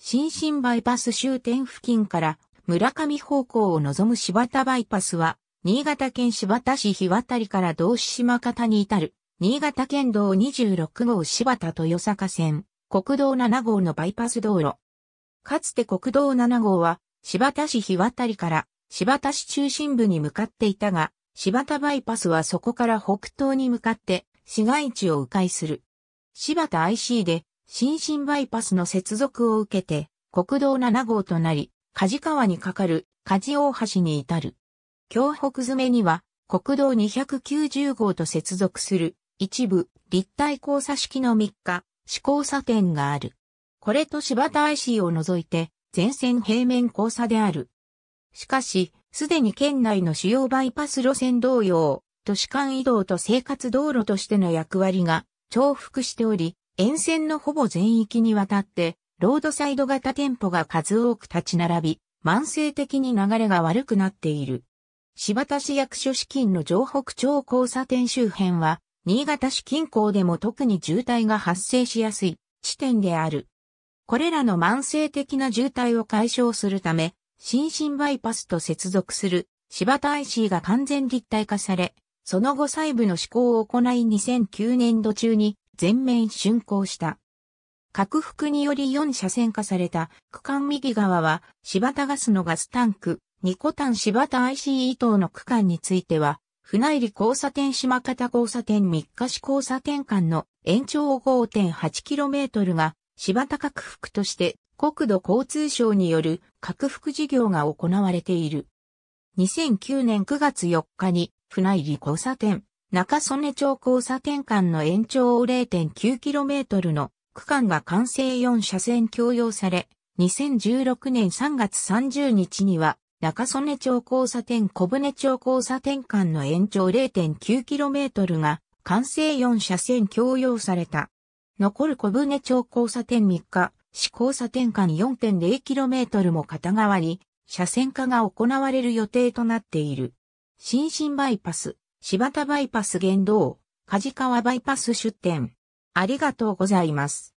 新新バイパス終点付近から村上方向を望む柴田バイパスは、新潟県柴田市日渡りから道志島方に至る、新潟県道26号柴田豊坂線、国道7号のバイパス道路。かつて国道7号は、柴田市日渡りから柴田市中心部に向かっていたが、柴田バイパスはそこから北東に向かって市街地を迂回する。柴田 IC で新進バイパスの接続を受けて、国道7号となり、梶川に架かる梶大橋に至る。京北詰めには、国道290号と接続する一部立体交差式の3日、試交差点がある。これと柴田 IC を除いて、全線平面交差である。しかし、すでに県内の主要バイパス路線同様、都市間移動と生活道路としての役割が重複しており、沿線のほぼ全域にわたって、ロードサイド型店舗が数多く立ち並び、慢性的に流れが悪くなっている。柴田市役所資金の城北町交差点周辺は、新潟市近郊でも特に渋滞が発生しやすい地点である。これらの慢性的な渋滞を解消するため、新進バイパスと接続する柴田 IC が完全立体化され、その後細部の施行を行い2009年度中に全面竣工した。拡幅により4車線化された区間右側は柴田ガスのガスタンク、ニコタン柴田 ICE 等の区間については、船入交差点島方交差点三日市交差点間の延長 5.8km が柴田拡幅として国土交通省による拡幅事業が行われている。2009年9月4日に船入交差点、中曽根町交差点間の延長を 0.9km の区間が完成4車線共用され、2016年3月30日には中曽根町交差点小舟町交差点間の延長 0.9km が完成4車線共用された。残る小舟町交差点3日、市交差点間 4.0km も片側に車線化が行われる予定となっている。新進バイパス、柴田バイパス原動、梶川バイパス出店。ありがとうございます。